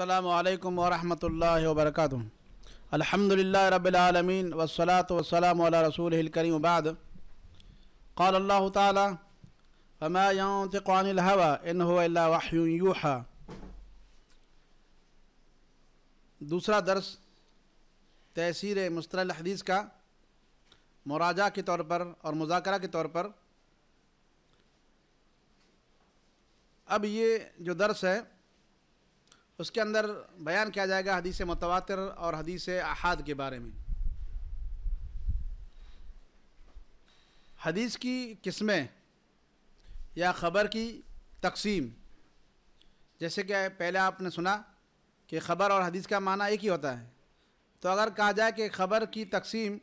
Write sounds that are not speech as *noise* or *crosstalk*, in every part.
अल्लाम वरहमल वर्क अलहमदिल्ला रबालमीन वसलात वसलाम रसूल करीम बाद قال الله تعالى فما ينطق عن الهوى إن هو إلا وحي يوحى दूसरा दर्स तहसीर मुस्तर हदीस का मुराजा के तौर पर और मुजाकरा के तौर पर अब ये जो दर्स है उसके अंदर बयान किया जाएगा हदीस मतवातर और हदीस अहाद के बारे में हदीस की किस्में या ख़बर की तकसीम जैसे कि पहले आपने सुना कि ख़बर और हदीस का माना एक ही होता है तो अगर कहा जाए कि ख़बर की तकसीम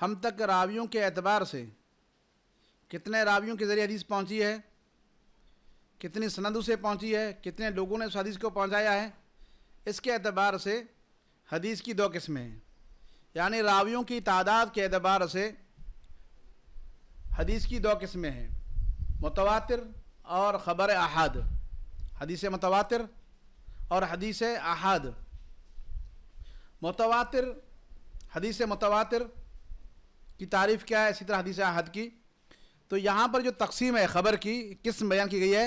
हम तक रावियों के एतबार से कितने रावियों के ज़रिए हदीस पहुंची है कितनी सनद उसे पहुँची है कितने लोगों ने उस हदीस को पहुँचाया है इसके अतबार से हदीस की दो किस्में हैं यानी रावियों की तादाद के अतबार से हदीस की दो किस्में हैं मुतवातिर और ख़बर अहद हदीस मुतवातिर और हदीस अहद मुतवातिर हदीस मुतवातिर की तारीफ़ क्या है इसी तरह हदीस अहद की तो यहाँ पर जो तकसीम है ख़बर की किस्म बयान की गई है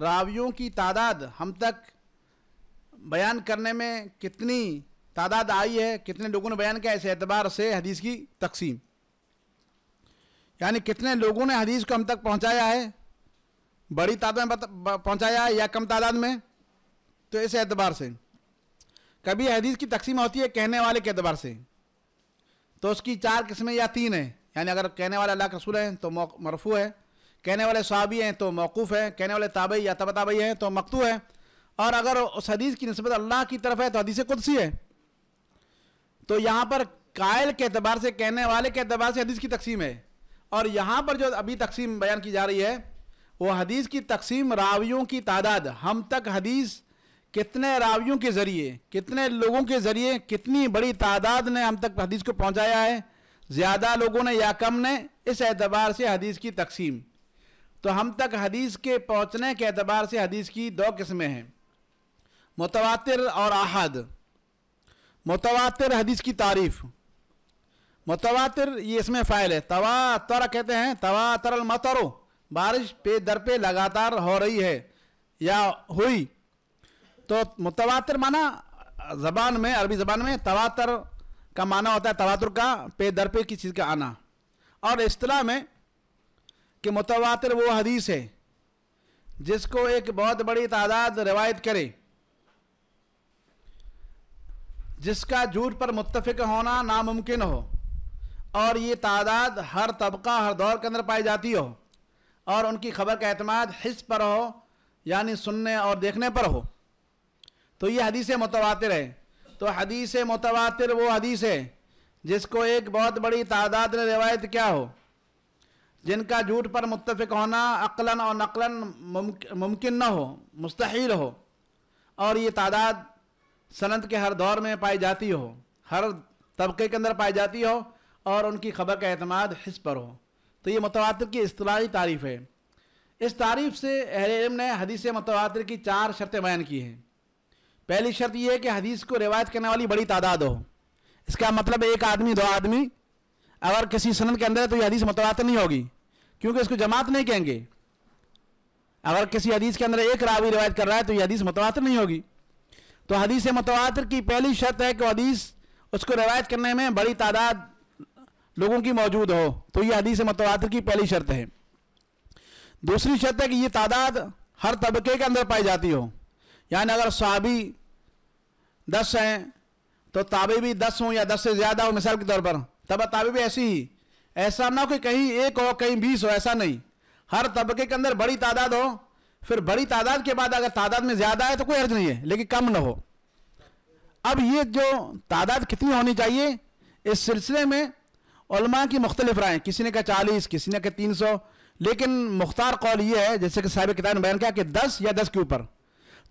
रावियों की तादाद हम तक बयान करने में कितनी तादाद आई है कितने लोगों ने बयान किया इस एतबार से हदीस की तकसीम यानी कितने लोगों ने हदीस को हम तक पहुंचाया है बड़ी तादाद में पहुंचाया है या कम तादाद में तो इस एतबार से कभी हदीस की तकसीम होती है कहने वाले के एतबार से तो उसकी चार किस्में या तीन है यानी अगर कहने वाला अल्लाह के रसूल हैं तो मरफू है कहने वाले सहाबी हैं तो मौकूफ़ हैं कहने वाले ताबई या तब ताबई हैं तो मकतू हैं और अगर उस हदीस की नस्बत अल्लाह की तरफ है तो हदीस कुदसी है तो यहाँ पर कायल के अतबार से कहने वाले के अतबार से हदीस की तकसीम है और यहाँ पर जो अभी तकसीम बयान की जा रही है वो हदीस की तकसीम रावियों की तादाद हम तक हदीस कितने रावियों के ज़रिए कितने लोगों के ज़रिए कितनी बड़ी तादाद ने हम तक हदीस को पहुँचाया है ज़्यादा लोगों ने या कम ने इस एतबार से हदीस की तकसीम तो हम तक हदीस के पहुँचने के अतबार से हदीस की दो किस्में हैं मुतवातिर और आहद मुतवातिर हदीस की तारीफ़ मुतवातिर ये इसमें फ़ाइल है तवा तर कहते हैं तवा तरल मतरो बारिश पे दर पे लगातार हो रही है या हुई तो मुतवातिर माना ज़बान में अरबी ज़बान में तवातर का माना होता है तवातर का पे दर पे की चीज़ का आना और अतलाह में कि मुतवातर वो हदीस है जिसको एक बहुत बड़ी तादाद रवायत करे जिसका झूठ पर मुतफिक होना नामुमकिन हो और ये तादाद हर तबका हर दौर के अंदर पाई जाती हो और उनकी खबर का अतमाद हिस्स पर हो यानी सुनने और देखने पर हो तो ये हदीस मुतवा है तो हदीस मुतवा वो हदीस है जिसको एक बहुत बड़ी तादाद ने रिवायत क्या हो जिनका झूठ पर मुतफ़ होना अकलन और नकलन मुमकिन न हो मुस्तहिल हो और ये तादाद सनत के हर दौर में पाई जाती हो हर तबके के अंदर पाई जाती हो और उनकी खबर का एतमाद हिस पर हो तो ये मतवातर की असलाही तारीफ़ है इस तारीफ से अहर ने हदीस मतवातर की चार शर्तें बयान की हैं पहली शर्त यह है कि हदीस को रिवायत करने वाली बड़ी तादाद हो इसका मतलब एक आदमी दो आदमी अगर किसी सनद के अंदर है तो यह हदीस मतवात नहीं होगी क्योंकि इसको जमात नहीं कहेंगे अगर किसी हदीस के अंदर एक रावी रिवायत कर रहा है तो यह हदीस मतवातर नहीं होगी तो हदीस मतवातर की पहली शर्त है कि हदीस उसको रिवायत करने में बड़ी तादाद लोगों की मौजूद हो तो यह हदीस मतवात्र की पहली शर्त है दूसरी शर्त है कि यह तादाद हर तबके के अंदर पाई जाती हो यानी अगर सहाबी दस हैं तो ताबे भी दस हों या दस से ज़्यादा हो मिसाल के तौर पर तब ताबे भी ऐसी ही ऐसा ना हो कि कहीं एक हो कहीं बीस हो ऐसा नहीं हर तबके के अंदर बड़ी तादाद हो फिर बड़ी तादाद के बाद अगर तादाद में ज़्यादा है तो कोई अर्ज नहीं है लेकिन कम ना हो अब ये जो तादाद कितनी होनी चाहिए इस सिलसिले में उलमा की मुख्तलिफ राय किसी ने कहा चालीस किसी ने कहा तीन सौ लेकिन मुख्तार कौल ये है जैसे कि साहिब किताब ने बयान किया कि दस या दस के ऊपर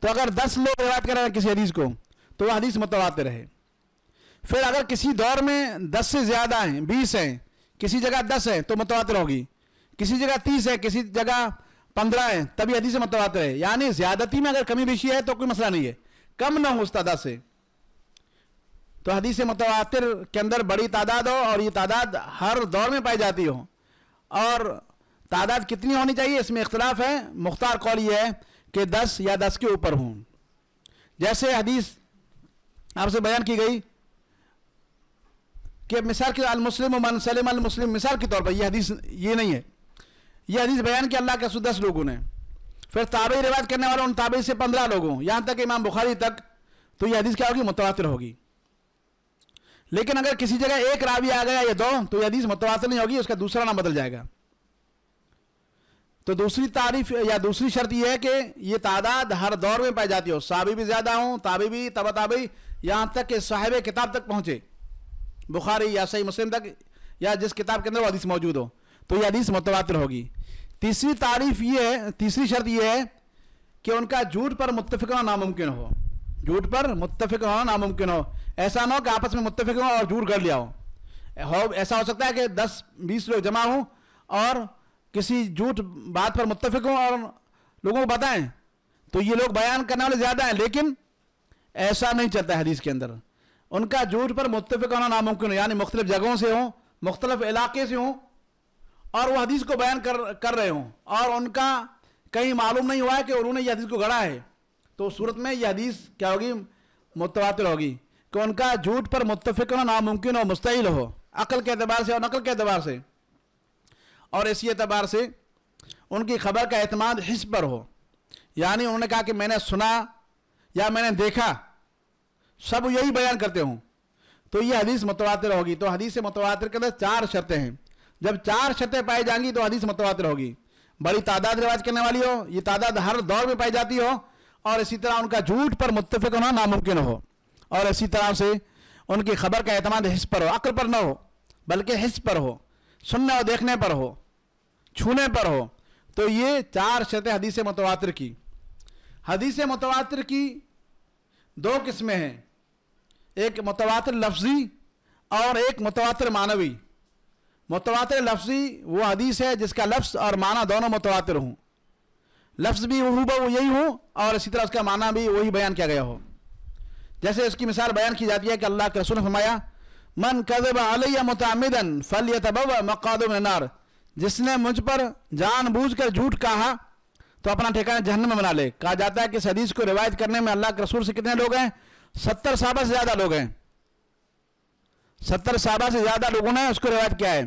तो अगर दस लोग रिवायत करें किसी हदीस को तो वह हदीस मुतवातिर है फिर अगर किसी दौर में दस से ज़्यादा हैं बीस हैं किसी जगह दस है तो मतवातर होगी किसी जगह तीस है किसी जगह पंद्रह है तभी हदीस मतवातर है यानी ज़्यादती में अगर कमी बेशी है तो कोई मसला नहीं है कम ना हो उस तादाद से तो हदीस मुतवातिर के अंदर बड़ी तादाद हो और ये तादाद हर दौर में पाई जाती हो और तादाद कितनी होनी चाहिए इसमें इख्तलाफ है मुख्तार कौल ये है कि दस या दस के ऊपर हों जैसे हदीस आपसे बयान की गई कि मिसाल के अलमुस्लिम मन सलम मिसाल के तौर पर यह हदीस ये नहीं है यह हदीस बयान किया अल्लाह के रसूल दस लोगों ने फिर ताबे रिवायत करने वाले उन ताबे से पंद्रह लोगों यहाँ तक इमाम बुखारी तक तो यह हदीस क्या होगी मुतवातिर होगी लेकिन अगर किसी जगह एक रावी आ गया या दो तो यह हदीस मुतवातिर नहीं होगी उसका दूसरा नाम बदल जाएगा तो दूसरी तारीफ या दूसरी शर्त यह है कि ये तादाद हर दौर में पाई जाती हो साबी भी ज़्यादा हों ताबी भी तबा ताबी यहाँ तक कि साहिब किताब तक पहुँचे बुखारी या सही मुस्लिम तक या जिस किताब के अंदर वो हदीस मौजूद हो तो ये हदीस मुतवातर होगी तीसरी तारीफ ये है तीसरी शर्त ये है कि उनका झूठ पर मुतफिक होना नामुमकिन हो झूठ पर मुतफिक होना नामुमकिन हो ऐसा ना हो कि आपस में मुतफिक हो और झूठ कर लिया हो ऐसा हो सकता है कि दस बीस लोग जमा हों और किसी झूठ बात पर मुतफिक हों और लोगों को बताएं तो ये लोग बयान करने वाले ज़्यादा हैं लेकिन ऐसा नहीं चलता है हदीस के अंदर उनका झूठ पर होना नामुमकिन यानी मुख्तलिफ जगहों से हों मुख्तलिफ इलाके से हों और वह हदीस को बयान कर कर रहे हों और उनका कहीं मालूम नहीं हुआ है कि उन्होंने यह हदीस को गढ़ा है तो सूरत में यह हदीस क्या होगी मुतवातर होगी कि उनका झूठ पर मुतफ़ होना नामुमकिन हो मुस्तैल हो अकल के अतबार से और नकल के अतबार से और इसी एतबार से उनकी खबर का अहतमाद हिस्स पर हो यानी उन्होंने कहा कि मैंने सुना या मैंने देखा सब यही बयान करते हूं तो ये हदीस मतवातर होगी तो हदीस मतवातर के अंदर चार शर्तें हैं जब चार शर्तें पाई जाएंगी तो हदीस मतवातर होगी बड़ी तादाद रिवाज करने वाली हो ये तादाद हर दौर में पाई जाती हो और इसी तरह उनका झूठ पर मुतफिक होना नामुमकिन हो और इसी तरह से उनकी खबर का अहतमान हिस्स पर हो अक्ल पर ना हो बल्कि हिस्स पर हो सुनने और देखने पर हो छूने पर हो तो ये चार शर्तें हदीस मतवातर की हदीस मतवातर की दो किस्में हैं एक मतवातर लफ्जी और एक मतवातर मानवी मतवातर लफ्जी वो हदीस है जिसका लफ्स और माना दोनों मतवातर हों लफ्स भी वो वो यही हो और इसी तरह उसका माना भी वही बयान किया गया हो जैसे उसकी मिसाल बयान की जाती है कि अल्लाह के रसूल फरमाया मन कदब अलिया मुतामिदन फल यतब मकादनार जिसने मुझ पर जानबूझकर झूठ कहा तो अपना ठिकाना जहन में बना ले कहा जाता है कि इस हदीस को रिवायत करने में अल्लाह के रसूल से कितने लोग हैं सत्तर साहबा से ज़्यादा लोग हैं सत्तर साहबा से ज़्यादा लोगों ने उसको रिवायत किया है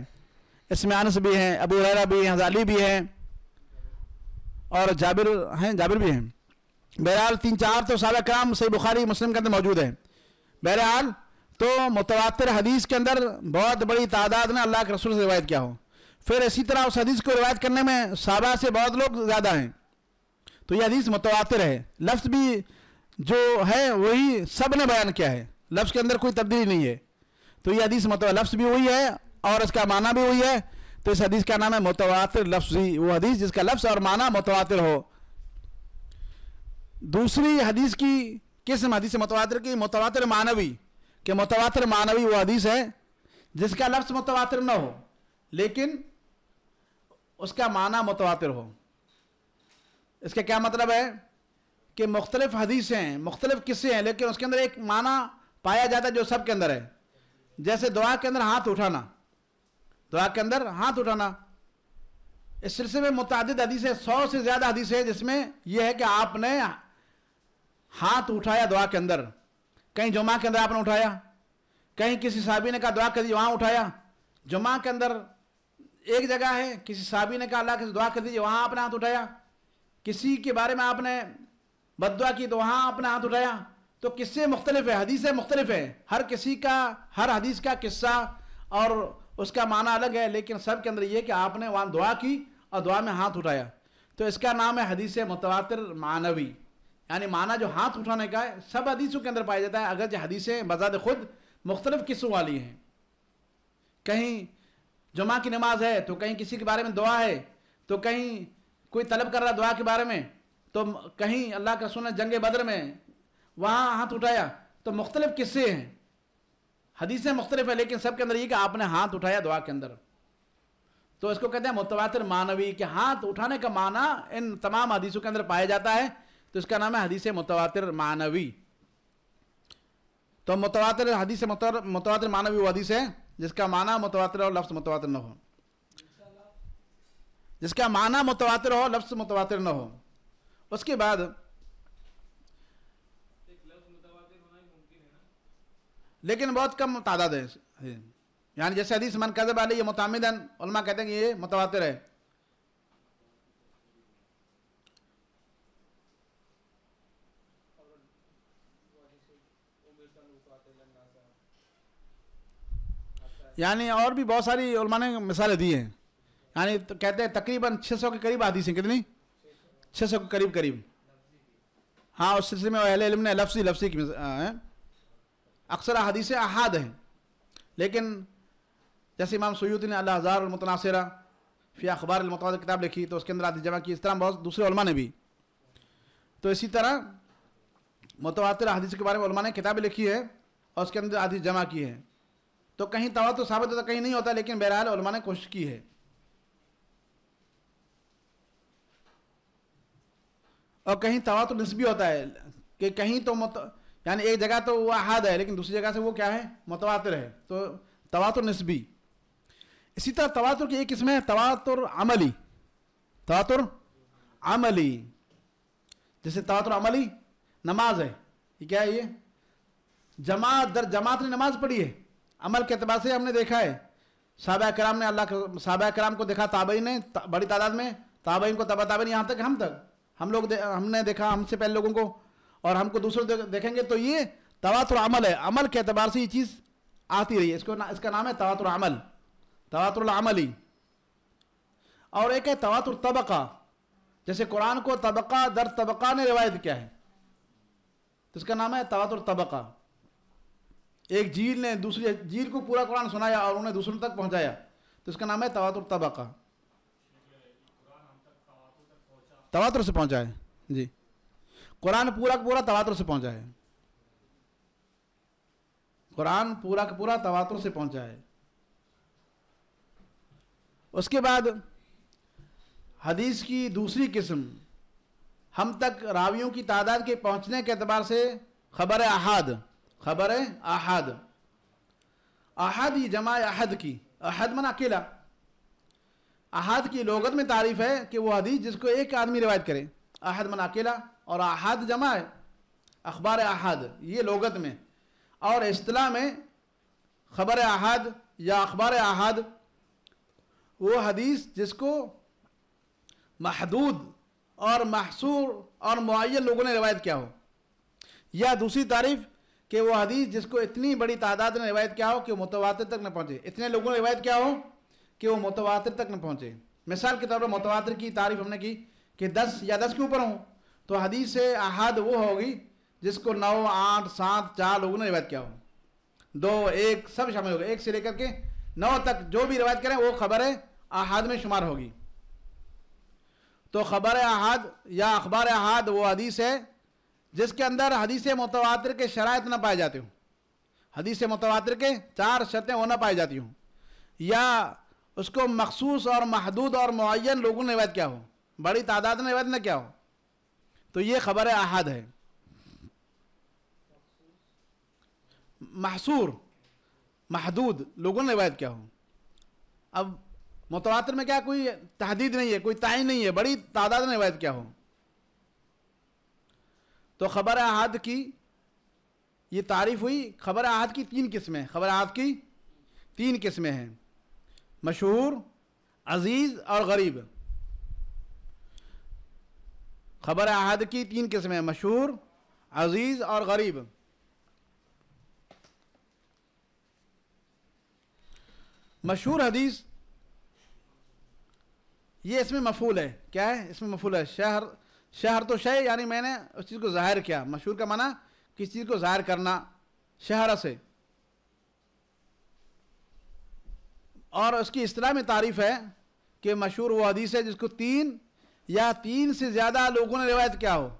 इसमें अनस भी हैं अबू हरा भी हैं हजाली भी हैं और जाबिर हैं जाबिर भी हैं बहरहाल तीन चार तो साहब कराम सही बुखारी मुस्लिम के अंदर मौजूद है बहरहाल तो मुतवा हदीस के अंदर बहुत बड़ी तादाद ने अल्लाह के रसूल से रिवायत किया हो फिर इसी तरह उस हदीस को रिवायत करने में साहबा से बहुत लोग ज़्यादा हैं तो यह हदीस मुतवा है लफ्ज़ भी जो है वही सब ने बयान किया है लफ्ज़ के अंदर कोई तब्दीली नहीं है तो ये हदीस मतलब लफ्ज़ भी वही है और इसका माना भी वही है तो इस हदीस का नाम है मतवातर लफ्जी वो हदीस जिसका लफ्ज़ और माना मतवातर हो दूसरी हदीस की किस्म हदीस मतवा की मतवातर मानवी कि मतवा मानवी वो हदीस है जिसका लफ्ज़ मतवातर ना हो लेकिन उसका माना मतवातर हो इसका क्या मतलब है कि मुख्तलिफ हदीसें हैं मुख्तलिफ किस्से हैं लेकिन उसके अंदर एक माना पाया जाता है जो सब के अंदर है जैसे दुआ के अंदर हाथ उठाना दुआ के अंदर हाथ उठाना इस सिलसिले में मुतद हदीसें सौ से ज़्यादा हदीसें जिसमें यह है कि आपने हाथ उठाया दुआ के अंदर कहीं जुमा के अंदर आपने उठाया कहीं किसी साहबी ने कहा दुआ कर दी वहाँ उठाया जुमा के अंदर एक जगह है किसी साहबी ने कहा अल्लाह के दुआ कर दीजिए वहाँ आपने हाथ उठाया किसी के बारे में आपने बदवा की तो वहाँ अपना हाथ उठाया तो किस्से मुख्तलिफ है हदीसें मुख्तलिफ हैं हर किसी का हर हदीस का किस्सा और उसका माना अलग है लेकिन सब के अंदर ये कि आपने वहाँ दुआ की और दुआ में हाथ उठाया तो इसका नाम है हदीस मुतवातर मानवी यानी माना जो हाथ उठाने का है सब हदीसों के अंदर पाया जाता है अगर जो हदीसें बजाद खुद मुख्तलिफ किस्सों वाली हैं कहीं जुमा की नमाज है तो कहीं किसी के बारे में दुआ है तो कहीं कोई तलब कर रहा दुआ के बारे में तो कहीं अल्लाह का सुना जंग बदर में वहाँ हाथ उठाया तो मुख्तलिफ किस्से हैं हदीसें मुख्तलिफ है लेकिन सबके अंदर ये कि आपने हाथ उठाया दुआ के अंदर तो इसको कहते हैं मुतवातर मानवी कि हाथ उठाने का माना इन तमाम हदीसों के अंदर पाया जाता है तो इसका नाम है हदीस मुतवातर मानवी तो मुतवातर हदीस मुतवातर मानवी वो हदीस है जिसका माना मुतवातर और लफ्ज़ मुतवातर न हो जिसका माना मुतवातर हो लफ्ज़ मुतवातर न हो उसके बाद लेकिन बहुत कम तादाद है यानी जैसे हदीस मन कहते वाले ये मुतामिदन उलमा कहते हैं कि ये मुतवातिर है यानी और भी बहुत सारी उलमा ने मिसालें दी हैं यानी तो कहते हैं तकरीबन 600 के करीब हदीसें कितनी छः सौ करीब करीब हाँ उस सिलसिले में अहल इलम ने लफ्सी लफ्सी की अक्सर हदीस अहाद हैं लेकिन जैसे इमाम सयूद ने अल्लाह हज़ार मतनासरा फिर अखबार मतवाद किताब लिखी तो उसके अंदर आदि जमा की इस तरह बहुत दूसरे ने भी तो इसी तरह मतवातर हदीस के बारे में ने किताबें लिखी है और उसके अंदर आदि जमा की है तो कहीं तो साबित होता कहीं नहीं होता लेकिन बहरहाल ने कोशिश की है और कहीं तो नस्बी होता है कि कहीं तो मत यानी एक जगह तो वह अहद है लेकिन दूसरी जगह से वो क्या है मतवातर है तो तवातुर नस्बी इसी तरह तवातुर की एक किस्म है तवातुर अमली तवातुर अमली जैसे तवातुर अमली नमाज है ये क्या है ये जमात दर जमात ने नमाज पढ़ी है अमल के अतबार से हमने देखा है साबा कराम ने अल्लाह साबा कराम को देखा ताबई ने ता, बड़ी तादाद में ताबईन को तबा ताबिन यहाँ तक हम तक हम लोग दे, हमने देखा हमसे पहले लोगों को और हमको दूसरों दे, देखेंगे तो ये तवातुर अमल है अमल के अतबार से ये चीज़ आती रही है इसको ना, इसका नाम है तवातुर अमल तवातुर ही और एक है तवातुर तबका जैसे कुरान को तबका दर तबका ने रिवायत किया है तो इसका नाम है तवातुर तबका एक झील ने दूसरी झील को पूरा कुरान सुनाया और उन्हें दूसरों तक पहुंचाया तो इसका नाम है तवातुर तबका तवातुर से पहुंचा है जी कुरान पूरा का पूरा तवातुर से पहुंचा है कुरान पूरा का पूरा तवातुर से पहुंचा है उसके बाद हदीस की दूसरी किस्म हम तक रावियों की तादाद के पहुंचने के अतबार से खबर अहाद खबर अहाद अहद ये जमा अहद की अहद मना अकेला अहद की लोगत में तारीफ़ है कि वह हदीस जिसको एक आदमी रिवायत करे अहद मन अकेला और अहद जमा है अखबार अहद ये लोगत में और असलाह में खबर अहद या अखबार अहद वो हदीस जिसको महदूद और महसूर और मुन लोगों ने रिवायत किया हो या दूसरी तारीफ कि वो हदीस जिसको इतनी बड़ी तादाद ने रिवायत किया हो कि मुतवा तक न पहुँचे इतने लोगों ने रिवायत किया हो कि वो मुतवातिर तक न पहुँचे मिसाल के तौर पर मुतवातिर की तारीफ हमने की कि दस या दस के ऊपर हों तो हदीस अहद वो होगी जिसको नौ आठ सात चार लोगों ने रिवायत किया हो दो एक सब शामिल हो गए एक से लेकर के नौ तक जो भी रिवायत करें वो खबर है में शुमार होगी तो खबर अहाद या अखबार अहद वो हदीस है जिसके अंदर हदीस मतवातर के शरात ना पाए जाते हों हदीस मतवातर के चार शर्तें वो ना पाई जाती हों या उसको मखसूस और महदूद और मुन लोगों ने रिवायत क्या हो बड़ी तादाद में रिवायत न क्या हो तो ये खबर अहद है महसूर महदूद लोगों ने रिवायत क्या हो अब मुतवातर में क्या कोई तहदीद नहीं है कोई तय नहीं है बड़ी तादाद में रिवायत क्या हो तो खबर अहद की ये तारीफ हुई खबर अहद की तीन किस्में खबर अहद की तीन किस्में हैं मशहूर अजीज़ और गरीब खबर अहद की तीन किस्में मशहूर अजीज़ और गरीब मशहूर हदीस ये इसमें मफूल है क्या है इसमें मफूल है शहर शहर तो शहर यानी मैंने उस चीज़ को ज़ाहिर किया मशहूर का माना किसी चीज़ को ज़ाहिर करना शहर से और उसकी तरह में तारीफ़ है कि मशहूर वो हदीस है जिसको तीन या तीन से ज़्यादा लोगों ने रिवायत क्या हो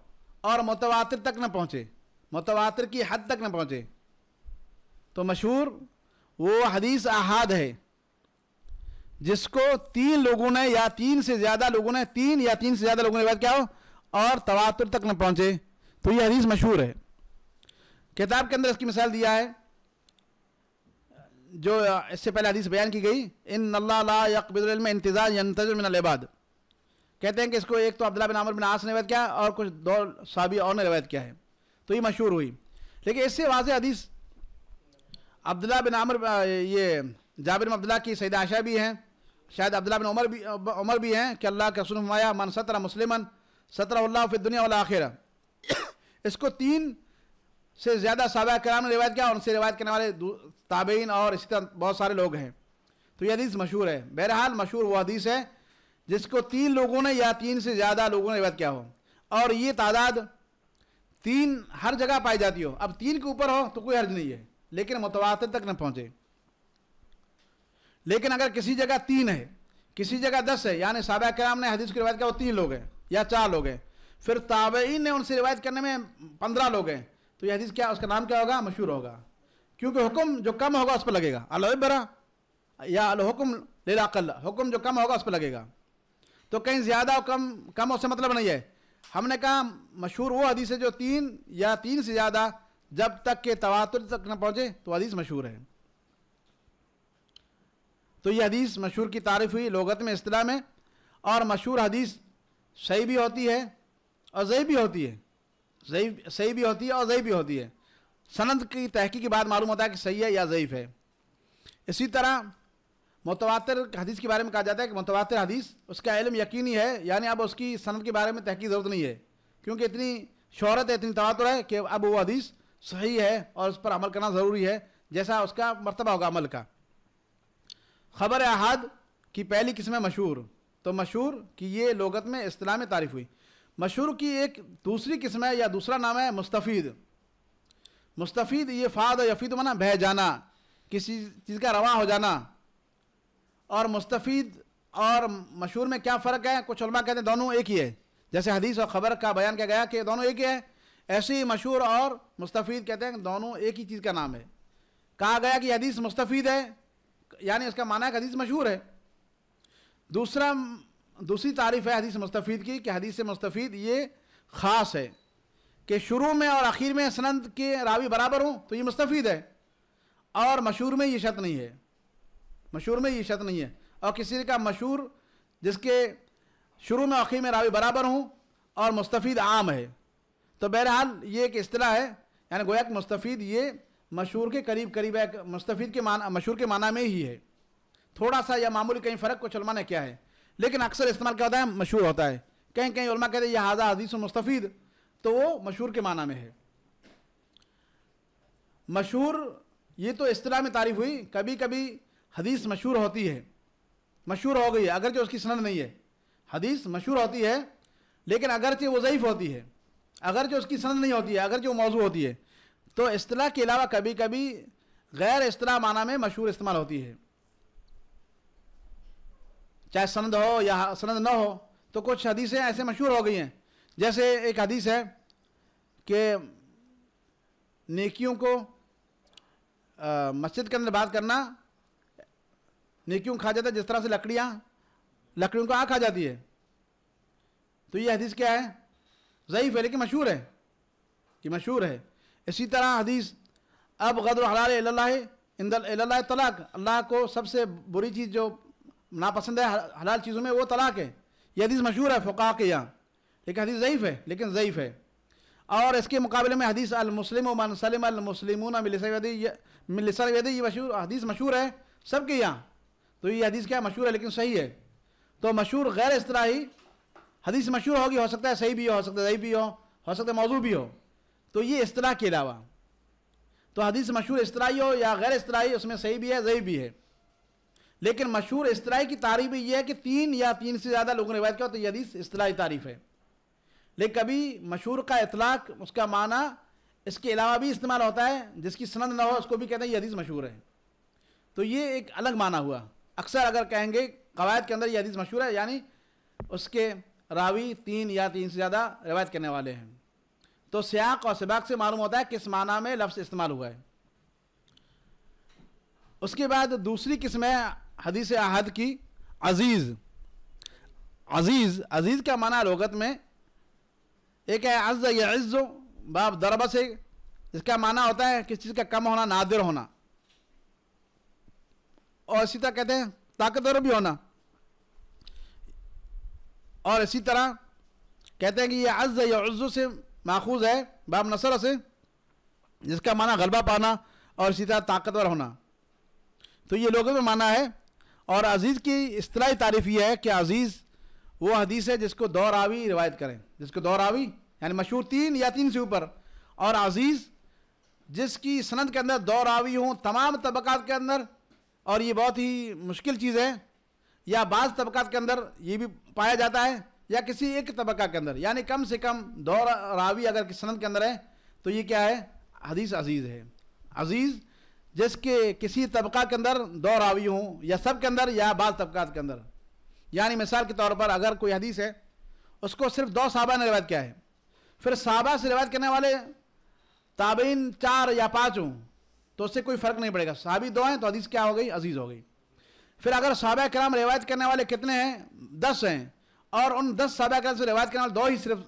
और मतवा तक न पहुँचे मतवातर की हद तक न पहुँचे तो मशहूर वो हदीस अहाद है जिसको तीन लोगों ने या तीन से ज़्यादा लोगों ने तीन या तीन से ज़्यादा लोगों ने रिवायत क्या हो और तवातर तक न पहुँचे तो ये हदीस मशहूर है किताब के अंदर इसकी मिसाल दिया है जो इससे पहले हदीस बयान की गई इन नल्ला यकबिल इंतज़ार यंतज कहते हैं कि इसको एक तो अब्दुल्ला बिन आमर बिन आस ने रवायत किया और कुछ दो साबी और ने रवायत किया है तो ये मशहूर हुई लेकिन इससे वाज हदीस अब्दुल्ला बिन आमर ये जाबिर अब्दुल्ला की सैद आशा भी हैं शायद अब्दुल्ला बिन उमर भी उमर भी हैं कि अल्लाह के सुनमाया मन सतरा मुसलिमन सतरा फिर दुनिया वाला आखिर *coughs* इसको तीन से ज़्यादा सबा कराम ने रिवायत किया और उनसे रिवायत करने वाले ताबेन और इसी तरह बहुत सारे लोग हैं तो यह हदीस मशहूर है बहरहाल मशहूर वो हदीस है जिसको तीन लोगों ने या तीन से ज़्यादा लोगों ने रिवायत किया हो और ये तादाद तीन हर जगह पाई जाती हो अब तीन के ऊपर हो तो कोई हर्ज नहीं है लेकिन मुतवा तक न पहुँचे लेकिन अगर किसी जगह तीन है किसी जगह दस है यानी साहब कराम ने हदीस की रिवायत किया वो तीन लोग हैं या चार लोग हैं फिर ताबेन ने उनसे रिवायत करने में पंद्रह लोग हैं तो यह हदीस क्या उसका नाम क्या होगा मशहूर होगा क्योंकि हुक्म जो कम होगा उस पर लगेगा अलबरा या अलहुकम लेकल हुक्म जो कम होगा उस पर लगेगा तो कहीं ज़्यादा कम कम उससे मतलब नहीं है हमने कहा मशहूर वो हदीस है जो तीन या तीन से ज़्यादा जब तक के तवातुर तक न पहुँचे तो हदीस मशहूर है तो ये हदीस मशहूर की तारीफ़ हुई लोगत में असलाह में और मशहूर हदीस सही भी होती है और जई भी होती है सही सही भी होती है और जई भी होती है सनद की तहकी के बाद मालूम होता है कि सही है या ज़यीफ़ है इसी तरह मतवातर हदीस के बारे में कहा जाता है कि मतवातर हदीस उसका इलम यकीनी है यानी अब उसकी सनद के बारे में तहकी ज़रूरत नहीं है क्योंकि इतनी शहरत है इतनी तवातुर है कि अब वो हदीस सही है और उस पर अमल करना ज़रूरी है जैसा उसका मरतबा होगा अमल का खबर अहद की पहली किस्म है मशहूर तो मशहूर कि ये लोगत में इस्लाम में तारीफ़ हुई मशहूर की एक दूसरी किस्म है या दूसरा नाम है मुस्तफ़ीद मुस्तफ़ीद ये फ़ाद यफीद मना बह जाना किसी चीज़ का रवा हो जाना और मुस्तफ़ीद और मशहूर में क्या फ़र्क है कुछ उलमा कहते हैं दोनों एक ही है जैसे हदीस और ख़बर का बयान किया गया कि दोनों एक ही है ऐसे ही मशहूर और मुस्तफ़ीद कहते हैं दोनों एक ही चीज़ का नाम है कहा गया कि हदीस मुस्तफ़ीद है यानी इसका माना है कि हदीस मशहूर है दूसरा दूसरी तारीफ है हदीस मुस्तफ़ीद की कि हदीस मुस्तफ़ीद ये ख़ास है कि शुरू में और आखिर में सनंद के रावी बराबर हों तो ये मुस्तफ़ीद है और मशहूर में ये शर्त नहीं है मशहूर में ये शर्त नहीं है और किसी का मशहूर जिसके शुरू में आखिर में रावी बराबर हों और मुस्तफ़ीद आम है तो बहरहाल ये एक असलाह है यानी गोया कि मुस्तफ़ीद ये मशहूर के करीब करीब है मुस्तफ़ीद के माना मशहूर के माना में ही है थोड़ा सा या मामूली कहीं फ़र्क कुछ ने क्या है लेकिन अक्सर इस्तेमाल क्या होता है मशहूर होता है कहीं कहीं कहते हैं यह हाजा हदीस मुस्तफ़ीद तो वो मशहूर के माना में है मशहूर ये तो असलाह में तारीफ हुई कभी कभी हदीस मशहूर होती है मशहूर हो गई है जो उसकी सनद नहीं है हदीस मशहूर होती है लेकिन अगरचे वो ज़यीफ़ होती है अगरचे उसकी सनद नहीं होती है अगरचे वो मौजू होती है तो असलाह के अलावा कभी कभी गैर असलाह माना में मशहूर इस्तेमाल होती है चाहे सनद हो या सनद ना हो तो कुछ हदीसें ऐसे मशहूर हो गई हैं जैसे एक हदीस है कि नेकियों को मस्जिद के अंदर बात करना नेकियों खा जाता है जिस तरह से लकड़ियाँ लकड़ियों को आँख खा जाती है तो ये हदीस क्या है ज़यीफ़ है लेकिन मशहूर है कि मशहूर है इसी तरह हदीस अब गदर हलाल इंदल तलाक अल्लाह को सबसे बुरी चीज़ जो नापसंद है हलाल चीज़ों में वो तलाक है यह हदीस मशहूर है फ़ुका के यहाँ लेकिन हदीस ज़यीफ़ है लेकिन ज़यीफ़ है और इसके मुकाबले में हदीस अलमुस्लिम मन सलम अलमुसलिमून ये मशहूर हदीस मशहूर है सबके यहाँ तो ये हदीस क्या मशहूर है लेकिन सही है तो मशहूर गैर ही हदीस मशहूर होगी हो सकता है सही भी हो हो सकता है सही भी हो हो सकता है मौजू भी हो तो ये तरह के अलावा तो हदीस मशहूर इसतराई हो या गैर इसतराई उसमें सही भी है जई भी है लेकिन मशहूर तरह की तारीफ ये है कि तीन या तीन से ज़्यादा लोगों ने रिवायत किया तो यह हदीस इसतराई तारीफ है लेकिन कभी मशहूर का इतलाक उसका माना इसके अलावा भी इस्तेमाल होता है जिसकी सनद ना हो उसको भी कहते हैं ये हदीस मशहूर है तो ये एक अलग माना हुआ अक्सर अगर कहेंगे कवायद के अंदर ये हदीस मशहूर है यानी उसके रावी तीन या तीन से ज़्यादा रिवायत करने वाले हैं तो सियाक और सबाक से मालूम होता है किस माना में लफ्स इस्तेमाल हुआ है उसके बाद दूसरी किस्म है हदीस अहद की अजीज़ अजीज़ अजीज़ का माना लगत में एक है अज़ यज़ बाप दरबा से जिसका माना होता है किसी चीज़ का कम होना नादिर होना और इसी तरह कहते हैं ताकतवर भी होना और इसी तरह कहते हैं कि यह अज़ यज़ से माखूज है बाप नसर से जिसका माना गलबा पाना और इसी तरह ताकतवर होना तो ये लोगों में माना है और अजीज़ की असलाही तारीफ़ यह है कि अजीज़ वो हदीस है जिसको दौरावी रिवायत करें जिसको दौरावी यानी मशहूर तीन या तीन से ऊपर और अजीज़ जिसकी सनद के अंदर दौर आवी हों तमाम तबक़ात के अंदर और ये बहुत ही मुश्किल चीज़ है या बाज़ तबक़ात के अंदर ये भी पाया जाता है या किसी एक तबका के अंदर यानी कम से कम दौर रावी अगर सनद के अंदर है तो ये क्या है हदीस अजीज़ है अजीज़ जिसके किसी तबका के अंदर दौर रावी हों या सब के अंदर या बाज़ तबक़ात के अंदर यानी मिसाल के तौर पर अगर कोई हदीस है उसको सिर्फ दो साहबा ने रवायत किया है फिर साहबा से रिवायत करने वाले ताबीन चार या पाँच हों तो उससे कोई फ़र्क नहीं पड़ेगा साहबी दो हैं तो हदीस क्या हो गई अजीज़ हो गई फिर अगर साहबा कराम रिवायत करने वाले कितने हैं दस हैं और उन दस साहबा कराम से रिवायत करने वाले दो ही सिर्फ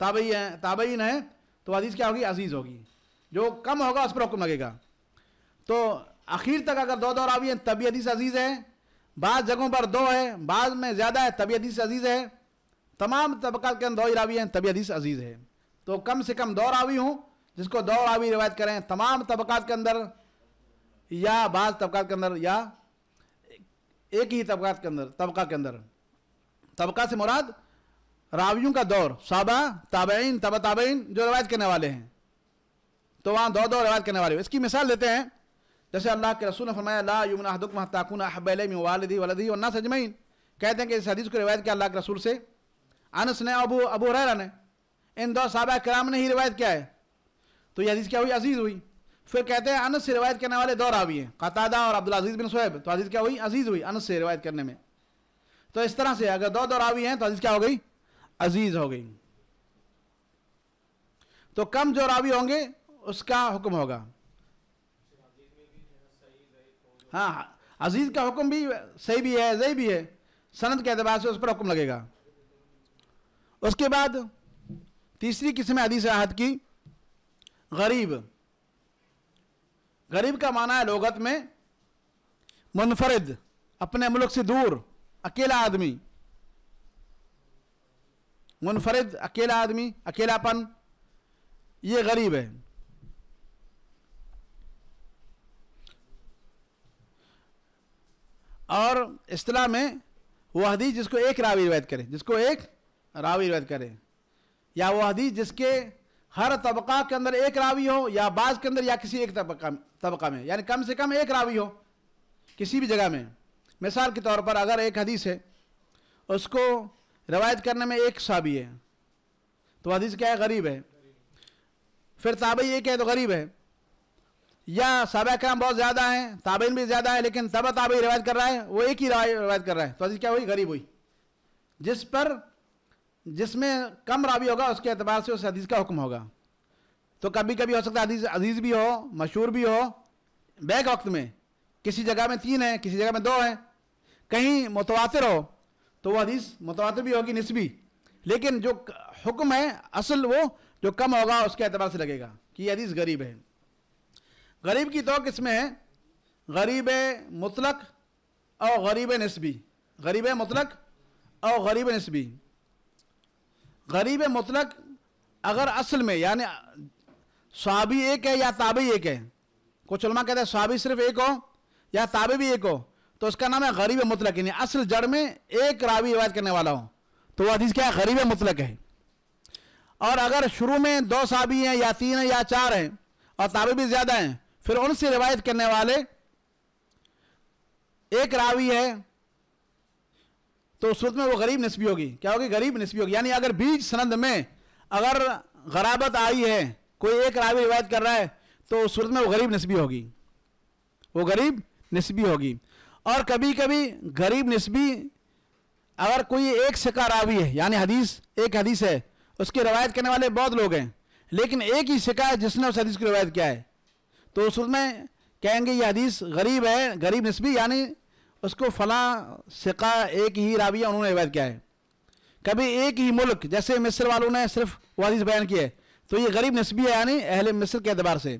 ताबई हैं ताबईन हैं तो हदीस क्या होगी अजीज़ होगी जो कम होगा उस पर हुक्म लगेगा तो आखिर तक अगर दो दो रावी हैं तभी हदीस अजीज़ है, है। बाद जगहों पर दो है बाद में ज़्यादा है तभी हदीस अजीज़ है तमाम तबका के अंदर रावी हैं तभी हदीस अजीज़ है तो कम से कम दो रावी हूँ जिसको दो रावी रिवायत करें तमाम तबका के अंदर या बाज़ तबका के अंदर या एक ही तबक़ा के अंदर तबका के अंदर तबका से मुराद रावियों का दौर साबा ताबेन तब ताबेन जो रवायत करने वाले हैं तो वहाँ दो दो रवायत करने वाले इसकी मिसाल देते हैं जैसे अल्लाह के रसूल ने फरमाया वालदी वलदी सजमैन कहते हैं कि इस हदीस को रिवायत किया अल्लाह के रसूल से अनस ने अबू अबू हुरैरा ने इन दो साहब कराम ने ही रिवायत क्या है तो ये अजीज क्या हुई अजीज़ हुई फिर कहते हैं अनस से रिवायत करने वाले दो रावी हैं कतादा और अब्दुल अजीज़ बिन सोहेब तो अजीज क्या हुई अजीज़ हुई अनस से रिवायत करने में तो इस तरह से अगर दो दो रावी हैं तो अजीज़ क्या हो गई अजीज़ हो गई तो कम जो रावी होंगे उसका हुक्म होगा हाँ अजीज़ का हुक्म भी सही भी है सही भी है सनत के अतबार से उस पर हुक्म लगेगा उसके बाद तीसरी किस्म हदीस आहद की गरीब गरीब का माना है लोगत में मुनफरद अपने मुल्क से दूर अकेला आदमी मुनफरद अकेला आदमी अकेलापन ये गरीब है और इस्लाम में वह हदीस जिसको एक रावी रिवायत करे जिसको एक रावी रिवायत करें या वो हदीस जिसके हर तबका के अंदर एक रावी हो या बाज के अंदर या किसी एक तबका तबका में यानी कम से कम एक रावी हो किसी भी जगह में मिसाल के तौर पर अगर एक हदीस है उसको रवायत करने में एक साबी है तो हदीस क्या है गरीब है फिर ताबई एक है तो गरीब है या सबा कराम बहुत ज़्यादा हैं ताबेन भी ज़्यादा है लेकिन तबा ताबई रवायत कर रहा है वो एक ही रवायत कर रहा है तो हदीस क्या हुई गरीब हुई जिस पर जिसमें कम रावी होगा उसके अतबार से उस हदीस का हुक्म होगा तो कभी कभी हो सकता है अजीज भी हो मशहूर भी हो बैक वक्त में किसी जगह में तीन है किसी जगह में दो है कहीं मुतवातिर हो तो वह हदीस मुतवातिर भी होगी नस्बी लेकिन जो हुक्म है असल वो जो कम होगा उसके अतबार से लगेगा कि हदीस गरीब है गरीब की तो किस्में हैं गरीब मुतलक और गरीब नस्बी गरीब मुतलक और गरीब नस्बी गरीब मतलब अगर असल में यानी स्वाबी एक है या ताबी एक है कुछ उलमा कहते हैं स्वाबी सिर्फ एक हो या ताबी भी एक हो तो उसका नाम है गरीब मुतलक यानी असल जड़ में एक रावी रिवायत करने वाला हो तो वह हदीस क्या है गरीब मुतलक है और अगर शुरू में दो साबी हैं या तीन हैं या चार हैं और ताबी भी ज़्यादा हैं फिर उनसे रिवायत करने वाले एक रावी है तो उस सूरत में वो गरीब नस्बी होगी क्या होगी गरीब नस्बी होगी यानी अगर बीज सनद में अगर गराबत आई है कोई एक रावी रिवायत कर रहा है तो उस सूरत में वो गरीब नस्बी होगी वो गरीब नस्बी होगी और कभी कभी गरीब नस्बी अगर कोई एक सिका रावी है यानी हदीस एक हदीस है उसकी रवायत करने वाले बहुत लोग हैं लेकिन एक ही सिक्का है जिसने उस हदीस की रवायत किया है तो उस में कहेंगे ये हदीस गरीब है गरीब नस्बी यानी उसको फला सिका एक ही राविया उन्होंने रिवायत किया है कभी एक ही मुल्क जैसे मिस्र वालों ने सिर्फ वादिस बयान है तो ये गरीब नस्बी है यानी अहल मिस्र के अतबार से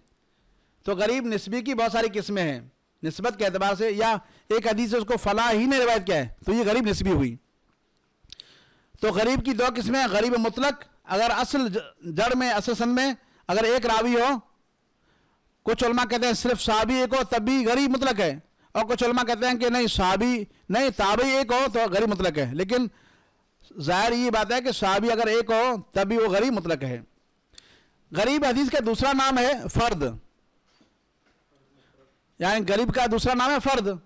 तो गरीब नस्बी की बहुत सारी किस्में हैं नस्बत के अतबार से या एक अदीज़ से उसको फला ही ने रिवायत किया है तो ये गरीब नस्बी हुई तो गरीब की दो किस्में गरीब मुतलक अगर असल जड़ में असल सन में अगर एक रावी हो कुछ उलमा कहते हैं सिर्फ साहबी एक हो तब भी गरीब मुतलक है और कुछ उलमा कहते हैं कि नहीं साबी नहीं ताबी एक हो तो गरीब मुतलक है लेकिन ज़ाहिर ये बात है कि साबी अगर एक हो तभी वो गरीब मुतलक है गरीब हदीस का दूसरा नाम है फ़र्द यानी गरीब का दूसरा नाम है फ़र्द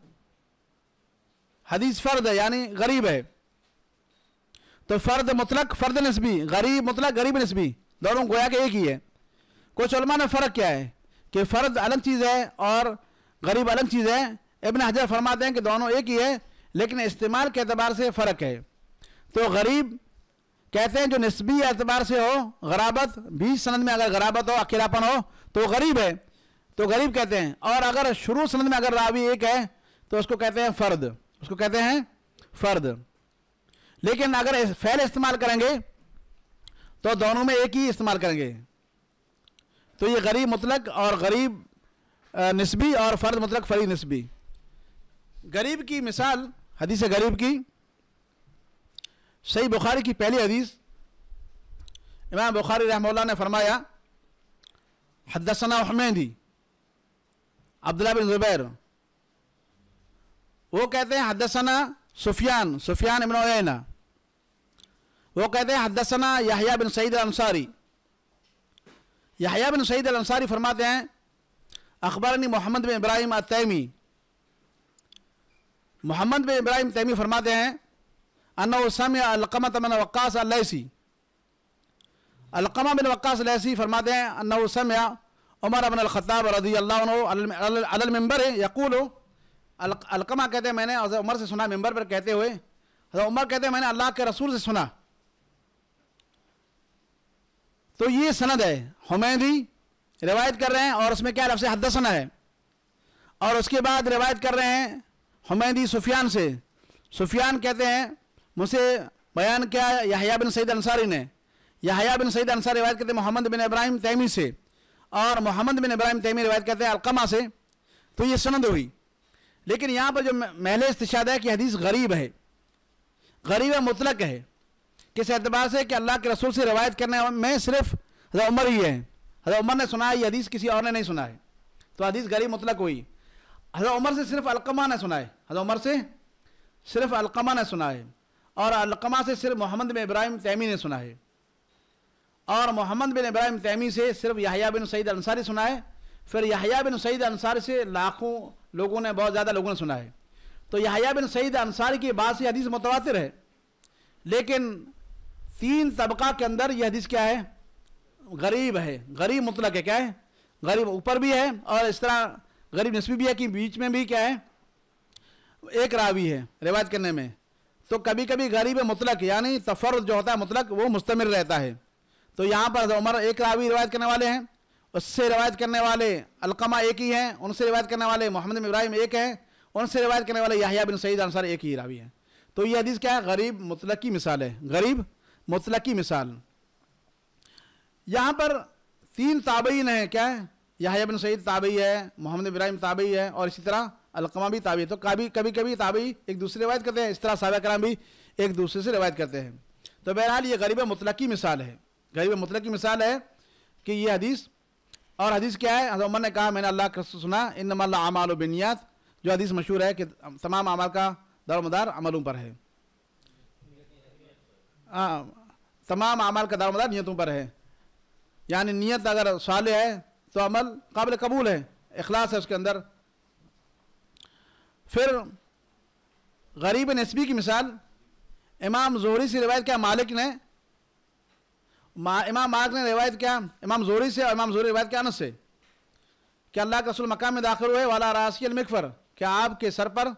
हदीस फ़र्द है यानी गरीब है तो फ़र्द मुतलक फ़र्द नस्बी गरीब मुतलक गरीब नस्बी दोनों गोया के एक ही है कुछ उलमा ने फ़र्क क्या है कि फ़र्द अलग चीज़ है और गरीब अलग चीज़ है इबन हजर फरमाते हैं कि दोनों एक ही है लेकिन इस्तेमाल के अतबार से फ़र्क है तो गरीब कहते हैं जो नस्बी एतबार से हो गराबत बीस सनद में अगर गराबत हो अकेलापन हो तो गरीब है तो गरीब कहते हैं और अगर शुरू सनद में अगर रावी एक है तो उसको कहते हैं फ़र्द उसको कहते हैं फ़र्द लेकिन अगर फैल इस्तेमाल करेंगे तो दोनों में एक ही इस्तेमाल करेंगे तो ये गरीब मतलब और गरीब नस्बी और फ़र्द मतलब फ़री नस्बी गरीब की मिसाल हदीस गरीब की सही बुखारी की पहली हदीस इमाम बुखारी रहमल्ला ने फरमाया हदसना हमेंदी अब्दुल्ला बिन जुबैर वो कहते हैं हदसना सुफियान सुफियान इबन वो कहते हैं हदसना याहिया बिन सईद अंसारी याहिया बिन सईद अंसारी फरमाते हैं अखबार ने मोहम्मद बिन इब्राहिम अतैमी मोहम्मद बिन इब्राहिम तैमी फरमाते हैं अनसम वक्स लैसी अलकमा बिन वक्स लैसी फरमाते हैं अनसम उमर अबन अलखताब रजी अल्लाबर मंबर यकूल अलकमा कहते हैं मैंने उमर से सुना मंबर पर कहते हुए उमर कहते हैं मैंने अल्लाह के रसूल से सुना तो ये सनद है हमें भी रिवायत कर रहे हैं और उसमें क्या लफ्स हदसना है और उसके बाद रिवायत कर रहे हैं हमेदी सुफियान से सुफियान कहते हैं मुझसे बयान किया याहिया बिन सईद अंसारी ने याहिया बिन सईद अंसारी रिवायत कहते हैं मोहम्मद बिन इब्राहिम तैमी से और मोहम्मद बिन इब्राहिम तैमी रिवायत कहते हैं अलकमा से तो ये सनद हुई लेकिन यहाँ पर जो महल इस्तिशाद है कि हदीस गरीब है गरीब मुतलक है किस एतबार से कि अल्लाह के रसूल से रवायत करने में सिर्फ हजरत उमर ही है हजरत उमर ने सुना है ये हदीस किसी और ने नहीं सुना है तो हदीस गरीब मुतलक हुई हज़रत उमर से सिर्फ अलकमा ने सुना है हज़रत उमर से सिर्फ अलकमा ने सुना है और अलकमा से सिर्फ मोहम्मद बिन इब्राहिम तैमी ने सुना है और मोहम्मद बिन इब्राहिम तैमी से सिर्फ याहिया बिन सईद अंसारी सुना है फिर याहिया बिन सईद अंसारी से लाखों लोगों ने बहुत ज़्यादा लोगों ने सुना है तो याहिया बिन सईद अंसारी की बात से हदीस मुतवातिर है लेकिन तीन तबका के अंदर यह हदीस क्या है गरीब है गरीब मुतलक है क्या है गरीब ऊपर भी है और इस तरह गरीब नस्बी भी है कि बीच में भी क्या है एक रावी है रिवाज करने में तो कभी कभी गरीब मुतलक यानी तफर जो होता है मुतलक वो मुस्तमिल रहता है तो यहाँ पर उमर एक रावी रिवायत करने वाले हैं उससे रिवायत करने वाले अलकमा एक ही हैं उनसे रिवायत करने वाले मोहम्मद इब्राहिम एक हैं उनसे रिवायत करने वाले याहिया बिन सईद अनसार एक ही रावी हैं तो ये हदीस क्या है गरीब मुतलक की मिसाल है गरीब मुतलक की मिसाल यहाँ पर तीन ताबईन हैं क्या है यहा बिन सईद ताबई है मोहम्मद इब्राहिम ताबई है और इसी तरह अलकमा भी ताबी है तो कभी कभी कभी ताबी एक दूसरे रिवायत करते हैं इस तरह साहब कराम भी एक दूसरे से रिवायत करते हैं तो बहरहाल ये गरीब मुतलक की मिसाल है गरीब मुतलक की मिसाल है कि ये हदीस और हदीस क्या है उमर ने कहा मैंने अल्लाह सुना इन अमाल बिनियात जो हदीस मशहूर है कि तमाम अमाल का दारमदार अमलों पर है तमाम अमाल का दारमदार नियतों पर है यानी नियत अगर साल है तो अमल काबिल कबूल है अखलास है उसके अंदर फिर गरीब नस्बी की मिसाल इमाम जोहरी से रिवायत क्या मालिक ने मा, इमाम मालिक ने रिवायत क्या इमाम जोहरी से और इमाम जोहरी रिवायत क्या अनस से क्या अल्लाह के रसुल मकाम में दाखिल हुए वाला रासी मकफर क्या आपके सर पर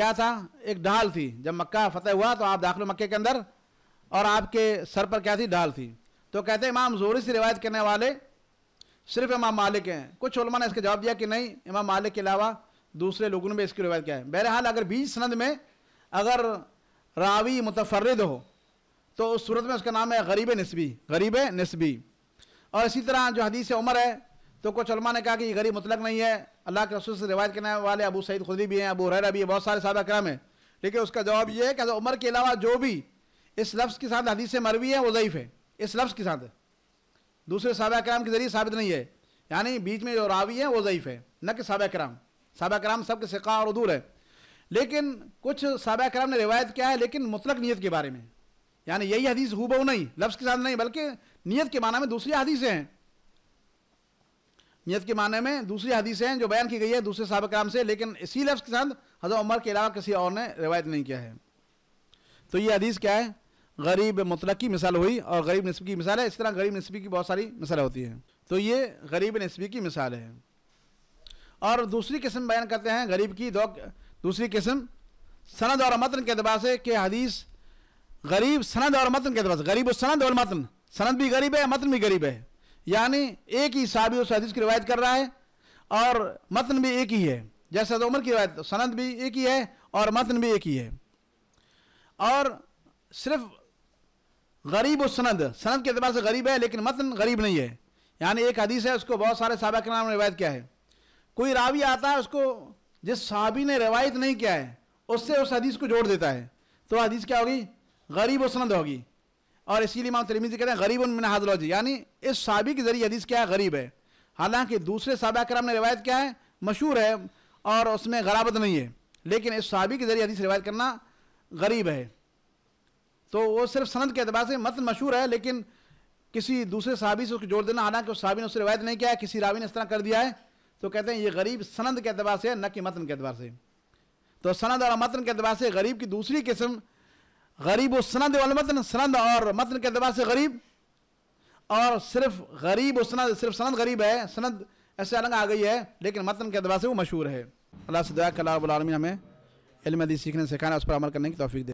क्या था एक ढाल थी जब मक्का फतेह हुआ तो आप दाखिल मक्के के अंदर और आपके सर पर क्या थी ढाल थी तो कहते इमाम जोहरी से रिवायत करने वाले सिर्फ इमाम मालिक हैं कुछ उलमा ने इसका जवाब दिया कि नहीं इमाम मालिक के अलावा दूसरे लोगों ने भी इसकी रिवायत किया है बहरहाल अगर बीज सनद में अगर रावी मुतफरद हो तो उस सूरत में उसका नाम है गरीब नस्बी गरीब नस्बी और इसी तरह जो हदीस उमर है तो कुछ उलमा ने कहा कि ये गरीब मुतलक नहीं है अल्लाह के रसूल से रिवायत करने वाले अबू सईद खुदी भी हैं अबू हुरैरा भी है बहुत सारे साहबा है ठीक लेकिन उसका जवाब ये है कि उमर के अलावा जो भी इस लफ्ज़ के साथ हदीस मरवी है वो ज़यीफ़ है इस लफ्ज़ के साथ है दूसरे सहाबा कराम के जरिए साबित नहीं है यानी बीच में जो रावी है वो ज़यीफ़ है न कि साहब कराम साहब कराम सबके सिका और दूर है लेकिन कुछ साहब कराम ने रिवायत किया है लेकिन मुतलक नीयत के बारे में यानी यही हदीस हुबहू नहीं लफ्ज़ के साथ नहीं बल्कि नीयत के माना में दूसरी हदीसें हैं नीयत के माने में दूसरी हदीसें हैं जो बयान की गई है दूसरे साहब कराम से लेकिन इसी लफ्ज़ के साथ हज़रत उमर के अलावा किसी और ने रिवायत नहीं किया है तो ये हदीस क्या है गरीब मतलब की मिसाल हुई और गरीब नस्बी की मिसाल है इस तरह गरीब नस्बी की बहुत सारी मिसालें होती हैं तो ये गरीब नस्बी की मिसाल है और दूसरी किस्म बयान करते हैं गरीब की दो दूसरी किस्म सनद और मतन के अतबार से कि हदीस गरीब सनद और मतन के अतबार से गरीब सनद और मतन सनद भी गरीब है मतन भी गरीब है यानी एक ही साबी उस हदीस की रिवायत कर रहा है और मतन भी एक ही है जैसे उमर की रिवायत सनद भी एक ही है और मतन भी एक ही है और सिर्फ गरीब सनद सनद के अतबार से गरीब है लेकिन मतन गरीब नहीं है यानी एक हदीस है उसको बहुत सारे सहाबा के नाम रिवायत किया है कोई रावी आता है उसको जिस सहाबी ने रिवायत नहीं किया है उससे उस हदीस को जोड़ देता है तो हदीस क्या होगी गरीब सनद होगी और इसीलिए माम जी कहते हैं गरीब उन मिनहादलॉजी यानी इस सहाबी के ज़रिए हदीस क्या है गरीब है हालांकि दूसरे सहाबा कराम ने रिवायत क्या है मशहूर है और उसमें गराबत नहीं है लेकिन इस सहाबी के ज़रिए हदीस रिवायत करना गरीब है तो वो सिर्फ सनद के अतबार से मतन मशहूर है लेकिन किसी दूसरे साहबी से उसको जोड़ देना हालांकि उस साहबी ने उससे रिवायत नहीं किया है किसी रावी ने इस तरह कर दिया है तो कहते हैं ये गरीब सनद के अतबार से न कि मतन के अतबार से तो सनद और मतन के अतबार से गरीब की दूसरी किस्म गरीब उसनद मतन सनद और मतन के अतबार से गरीब और सिर्फ गरीब सनद सिर्फ सनद गरीब है सनद ऐसे अलग आ गई है लेकिन मतन के अतबार से वो मशहूर है अल्लाह से दुआ कलाबुलमी हमें इलम दी सीखने सिखाना उस पर अमल करने की तोफ़ी दे